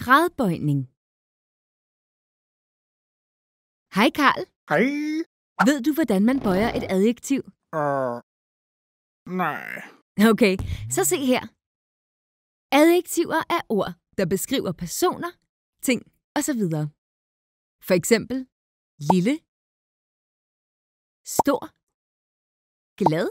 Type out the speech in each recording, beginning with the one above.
Gradbøjning. Hej Karl. Hej. Ved du, hvordan man bøjer et adjektiv? Uh, nej. Okay, så se her. Adjektiver er ord, der beskriver personer, ting osv. For eksempel lille, stor, glad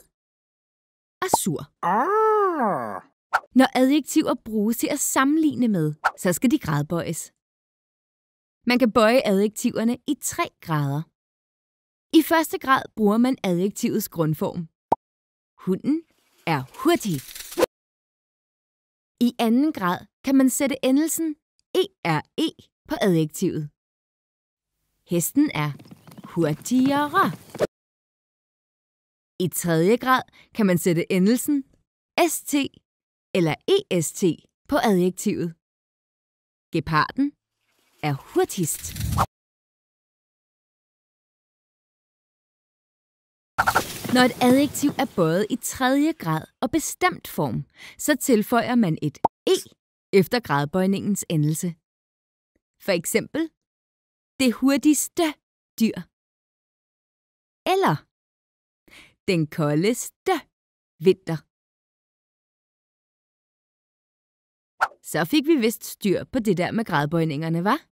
og sur. Ah. Når adjektiver bruges til at sammenligne med, så skal de gradbøjes. Man kan bøje adjektiverne i tre grader. I første grad bruger man adjektivets grundform. Hunden er hurtig. I anden grad kan man sætte endelsen ere e på adjektivet. Hesten er hurtigere. I tredje grad kan man sætte endelsen st eller EST på adjektivet. Geparden er hurtigst. Når et adjektiv er både i tredje grad og bestemt form, så tilføjer man et e efter gradbøjningens endelse. For eksempel, det hurtigste dyr. Eller, den koldeste vinter. Så fik vi vist styr på det der med gradbøjningerne, var?